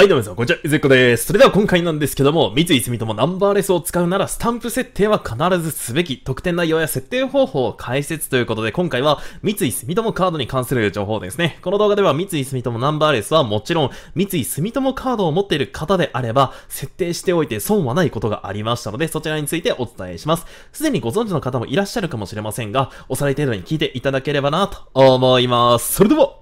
はい、どうも皆さん、こんにちは。いずっこです。それでは今回なんですけども、三井住友ナンバーレスを使うなら、スタンプ設定は必ずすべき、特典内容や設定方法を解説ということで、今回は三井住友カードに関する情報ですね。この動画では三井住友ナンバーレスはもちろん、三井住友カードを持っている方であれば、設定しておいて損はないことがありましたので、そちらについてお伝えします。すでにご存知の方もいらっしゃるかもしれませんが、おさらい程度に聞いていただければなと思います。それでは、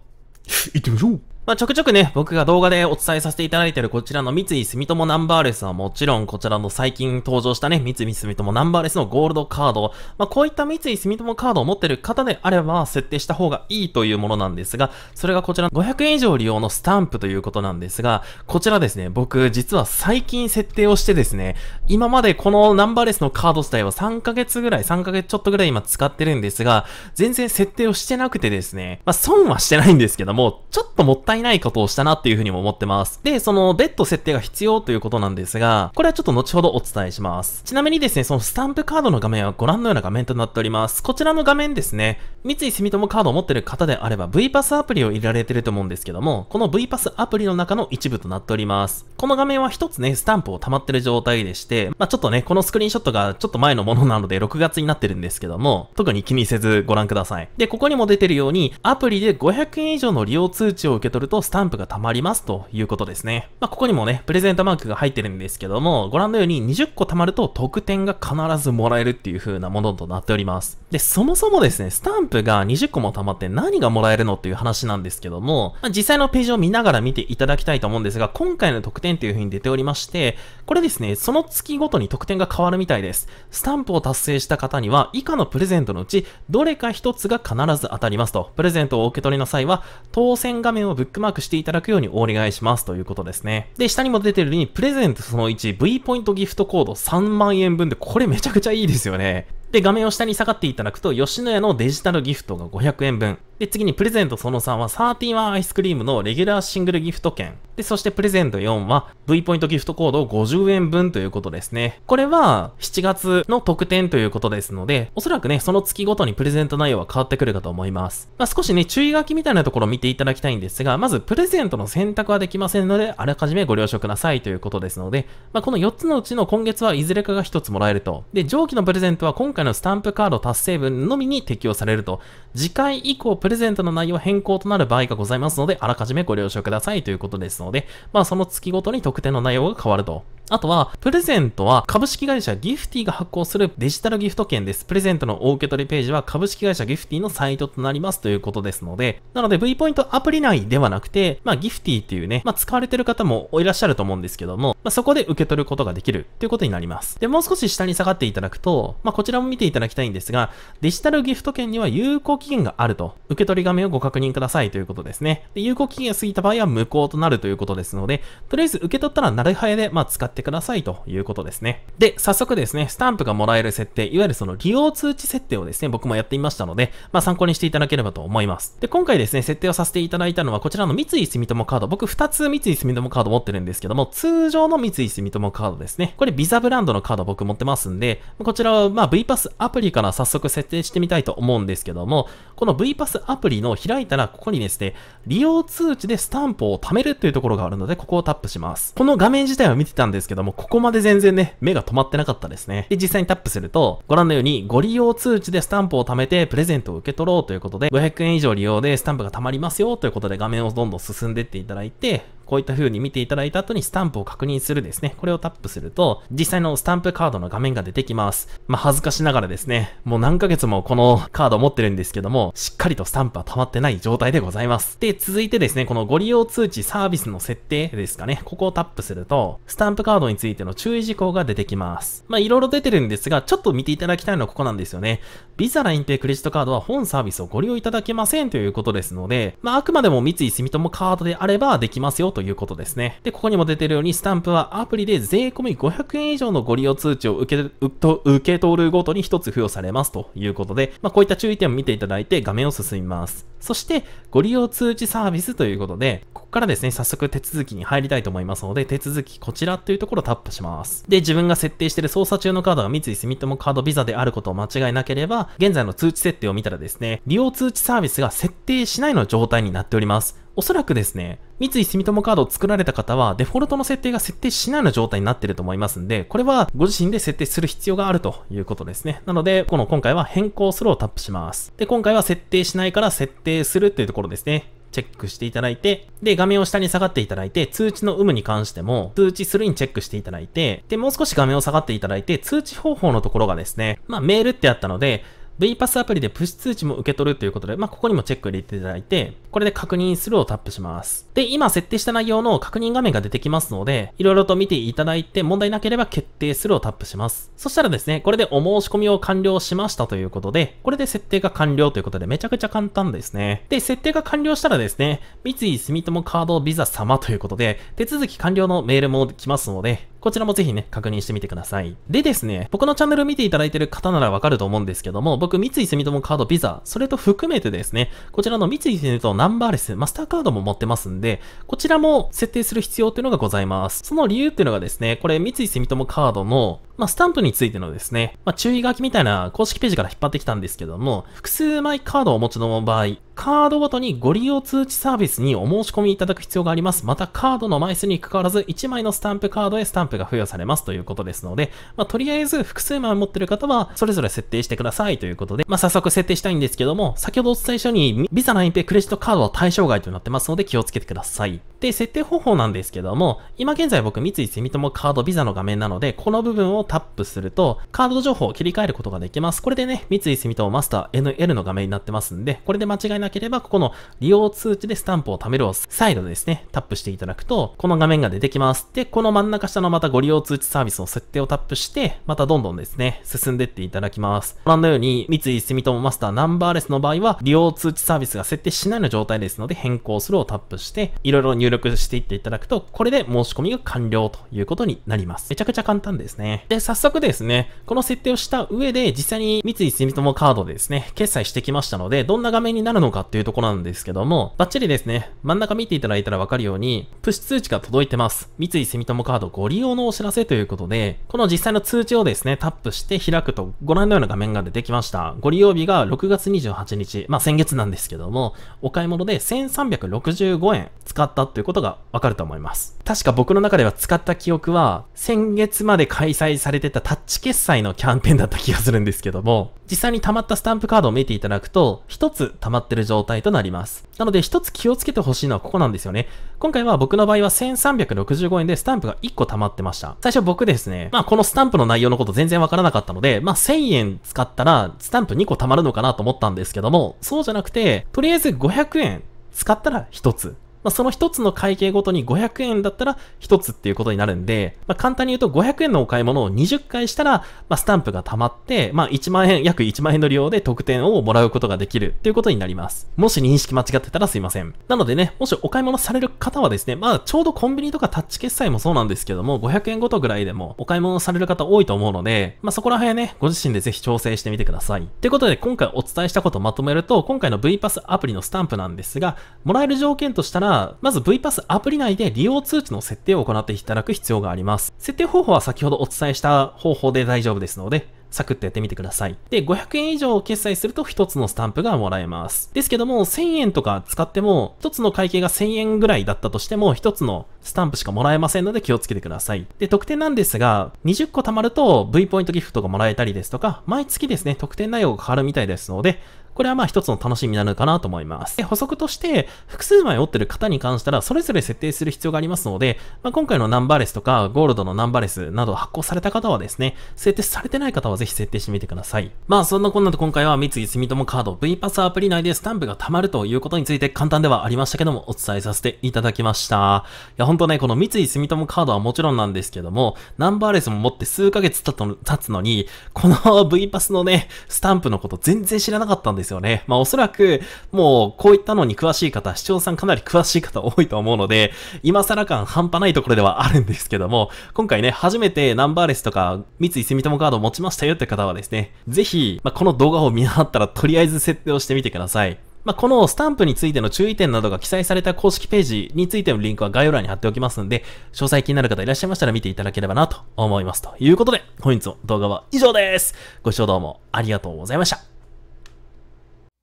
行ってみましょうまあ、ちょくちょくね、僕が動画でお伝えさせていただいているこちらの三井住友ナンバーレスはもちろん、こちらの最近登場したね、三井住友ナンバーレスのゴールドカード、まあ、こういった三井住友カードを持ってる方であれば、設定した方がいいというものなんですが、それがこちら500円以上利用のスタンプということなんですが、こちらですね、僕、実は最近設定をしてですね、今までこのナンバーレスのカード自体は3ヶ月ぐらい、3ヶ月ちょっとぐらい今使ってるんですが、全然設定をしてなくてですね、まあ、損はしてないんですけども、ちょっともったいいないことをしたなっていうふうにも思ってます。で、そのベッド設定が必要ということなんですが、これはちょっと後ほどお伝えします。ちなみにですね、そのスタンプカードの画面はご覧のような画面となっております。こちらの画面ですね、三井住友カードを持ってる方であれば V パスアプリを入れられてると思うんですけども、この V パスアプリの中の一部となっております。この画面は一つね、スタンプを溜まってる状態でして、まあ、ちょっとね、このスクリーンショットがちょっと前のものなので6月になってるんですけども、特に気にせずご覧ください。で、ここにも出てるように、アプリで500円以上の利用通知を受け取るるとスタンプが貯まりますということですね。まあ、ここにもね、プレゼントマークが入ってるんですけども、ご覧のように20個貯まると得点が必ずもらえるっていう風なものとなっております。で、そもそもですね、スタンプが20個も溜まって何がもらえるのっていう話なんですけども、まあ、実際のページを見ながら見ていただきたいと思うんですが、今回の特典っていう風に出ておりまして、これですね、その月ごとに特典が変わるみたいです。スタンプを達成した方には、以下のプレゼントのうち、どれか1つが必ず当たりますと。プレゼントをお受け取りの際は、当選画面をブックマークしていただくようにお願いしますということですね。で、下にも出てるように、プレゼントその1、V ポイントギフトコード3万円分で、これめちゃくちゃいいですよね。で、画面を下に下がっていただくと、吉野家のデジタルギフトが500円分。で、次にプレゼントその3は31アイスクリームのレギュラーシングルギフト券。で、そしてプレゼント4は V ポイントギフトコード50円分ということですね。これは7月の特典ということですので、おそらくね、その月ごとにプレゼント内容は変わってくるかと思います。まあ、少しね、注意書きみたいなところを見ていただきたいんですが、まずプレゼントの選択はできませんので、あらかじめご了承くださいということですので、まあ、この4つのうちの今月はいずれかが1つもらえると。で、上記のプレゼントは今回のスタンプカード達成分のみに適用されると。次回以降ププレゼントの内容変更となる場合がございますので、あらかじめご了承くださいということですので、まあその月ごとに特典の内容が変わるとあとは、プレゼントは株式会社ギフティが発行するデジタルギフト券です。プレゼントのお受け取りページは株式会社ギフティのサイトとなりますということですので、なので V ポイントアプリ内ではなくて、まあギフティっていうね、まあ使われてる方もいらっしゃると思うんですけども、まあそこで受け取ることができるということになります。で、もう少し下に下がっていただくと、まあこちらも見ていただきたいんですが、デジタルギフト券には有効期限があると、受け取り画面をご確認くださいということですね。で有効期限が過ぎた場合は無効となるということですので、とりあえず受け取ったら慣れ早で、まあ使ってってくださいということですね。で、早速ですね、スタンプがもらえる設定、いわゆるその利用通知設定をですね、僕もやってみましたので、まあ参考にしていただければと思います。で、今回ですね、設定をさせていただいたのは、こちらの三井住友カード。僕2つ三井住友カード持ってるんですけども、通常の三井住友カードですね。これビザブランドのカード僕持ってますんで、こちらはまあ V パスアプリから早速設定してみたいと思うんですけども、この V パスアプリの開いたら、ここにですね、利用通知でスタンプを貯めるというところがあるので、ここをタップします。この画面自体は見てたんですですけども、ここまで全然ね、目が止まってなかったですね。で、実際にタップすると、ご覧のように、ご利用通知でスタンプを貯めて、プレゼントを受け取ろうということで、500円以上利用でスタンプが貯まりますよということで画面をどんどん進んでっていただいて、こういった風に見ていただいた後にスタンプを確認するですね。これをタップすると、実際のスタンプカードの画面が出てきます。まあ、恥ずかしながらですね、もう何ヶ月もこのカードを持ってるんですけども、しっかりとスタンプは溜まってない状態でございます。で、続いてですね、このご利用通知サービスの設定ですかね。ここをタップすると、スタンプカードについての注意事項が出てきます。まあ、いろいろ出てるんですが、ちょっと見ていただきたいのはここなんですよね。ビザ、ラインペイ、クレジットカードは本サービスをご利用いただけませんということですので、まあ、あくまでも三井住友カードであればできますよとということですね。で、ここにも出てるように、スタンプはアプリで税込み500円以上のご利用通知を受け受け取るごとに1つ付与されますということで、まあ、こういった注意点を見ていただいて画面を進みます。そして、ご利用通知サービスということで、ここからですね、早速手続きに入りたいと思いますので、手続きこちらというところをタップします。で、自分が設定している操作中のカードが三井住友カードビザであることを間違いなければ、現在の通知設定を見たらですね、利用通知サービスが設定しないの状態になっております。おそらくですね、三井住友カードを作られた方は、デフォルトの設定が設定しないような状態になってると思いますんで、これはご自身で設定する必要があるということですね。なので、この今回は変更するをタップします。で、今回は設定しないから設定するというところですね。チェックしていただいて、で、画面を下に下がっていただいて、通知の有無に関しても、通知するにチェックしていただいて、で、もう少し画面を下がっていただいて、通知方法のところがですね、まあ、メールってあったので、V パスアプリでプッシュ通知も受け取るということで、まあ、ここにもチェック入れていただいて、これで確認するをタップします。で、今設定した内容の確認画面が出てきますので、いろいろと見ていただいて、問題なければ決定するをタップします。そしたらですね、これでお申し込みを完了しましたということで、これで設定が完了ということで、めちゃくちゃ簡単ですね。で、設定が完了したらですね、三井住友カードビザ様ということで、手続き完了のメールも来ますので、こちらもぜひね、確認してみてください。でですね、僕のチャンネル見ていただいてる方ならわかると思うんですけども、僕、三井住友カードビザ、それと含めてですね、こちらの三井住友ナンバーレス、マスターカードも持ってますんで、こちらも設定する必要っていうのがございます。その理由っていうのがですね、これ三井住友カードの、まあ、スタンプについてのですね、まあ、注意書きみたいな公式ページから引っ張ってきたんですけども、複数枚カードをお持ちの場合、カードごとにご利用通知サービスにお申し込みいただく必要があります。また、カードの枚数に関わらず、1枚のスタンプカードへスタンプが付与されますということですので、まあ、とりあえず複数枚持ってる方は、それぞれ設定してくださいということで、まあ、早速設定したいんですけども、先ほどお伝えしたように、ビザ s a n インペイクレジットカードは対象外となってますので、気をつけてください。で、設定方法なんですけども、今現在僕、三井住友カードビザの画面なので、この部分をタップすると、カード情報を切り替えることができます。これでね、三井住友マスター NL の画面になってますんで、これで間違いなくなければ、ここの利用通知でスタンプを貯めるを再度ですね、タップしていただくと、この画面が出てきます。で、この真ん中下のまたご利用通知サービスの設定をタップして、またどんどんですね、進んでっていただきます。ご覧のように、三井住友マスターナンバーレスの場合は、利用通知サービスが設定しないの状態ですので、変更するをタップして、いろいろ入力していっていただくと、これで申し込みが完了ということになります。めちゃくちゃ簡単ですね。で、早速ですね、この設定をした上で、実際に三井住友カードでですね、決済してきましたので、どんな画面になるのかかっていうところなんですけども、バッチリですね、真ん中見ていただいたらわかるように、プッシュ通知が届いてます。三井住友カードご利用のお知らせということで、この実際の通知をですね、タップして開くと、ご覧のような画面が出てきました。ご利用日が6月28日、まあ先月なんですけども、お買い物で1365円使ったということがわかると思います。確か僕の中では使った記憶は、先月まで開催されてたタッチ決済のキャンペーンだった気がするんですけども、実際に溜まったスタンプカードを見ていただくと、一つ溜まってる状態となります。なので一つ気をつけてほしいのはここなんですよね。今回は僕の場合は1365円でスタンプが1個溜まってました。最初僕ですね、まあこのスタンプの内容のこと全然わからなかったので、まあ1000円使ったらスタンプ2個溜まるのかなと思ったんですけども、そうじゃなくて、とりあえず500円使ったら1つ。まあ、その一つの会計ごとに500円だったら一つっていうことになるんで、まあ、簡単に言うと500円のお買い物を20回したら、まあ、スタンプが溜まって、まあ、1万円、約1万円の利用で特典をもらうことができるということになります。もし認識間違ってたらすいません。なのでね、もしお買い物される方はですね、まあ、ちょうどコンビニとかタッチ決済もそうなんですけども、500円ごとぐらいでもお買い物される方多いと思うので、まあ、そこら辺ね、ご自身でぜひ調整してみてください。ということで、今回お伝えしたことをまとめると、今回の V パスアプリのスタンプなんですが、もらえる条件としたら、が、まず VPass アプリ内で利用通知の設定を行っていただく必要があります。設定方法は先ほどお伝えした方法で大丈夫ですので、サクッとやってみてください。で、500円以上を決済すると1つのスタンプがもらえます。ですけども、1000円とか使っても、1つの会計が1000円ぐらいだったとしても、1つのスタンプしかもらえませんので気をつけてください。で、特典なんですが、20個貯まると V ポイントギフトがもらえたりですとか、毎月ですね、特典内容が変わるみたいですので、これはまあ一つの楽しみになるかなと思います。で、補足として、複数枚折ってる方に関したら、それぞれ設定する必要がありますので、まあ、今回のナンバーレスとか、ゴールドのナンバーレスなど発行された方はですね、設定されてない方はぜひ設定してみてください。まあそんなこんなで今回は三井住友カード V パスアプリ内でスタンプが溜まるということについて簡単ではありましたけども、お伝えさせていただきました。いや、ほんとね、この三井住友カードはもちろんなんですけども、ナンバーレスも持って数ヶ月経つのに、この V パスのね、スタンプのこと全然知らなかったんですですよね。まあおそらく、もうこういったのに詳しい方、視聴さんかなり詳しい方多いと思うので、今更感半端ないところではあるんですけども、今回ね、初めてナンバーレスとか、三井住友カードを持ちましたよって方はですね、ぜひ、まあ、この動画を見習ったらとりあえず設定をしてみてください。まあ、このスタンプについての注意点などが記載された公式ページについてのリンクは概要欄に貼っておきますので、詳細気になる方いらっしゃいましたら見ていただければなと思います。ということで、本日の動画は以上です。ご視聴どうもありがとうございました。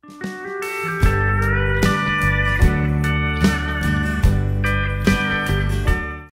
Thank you.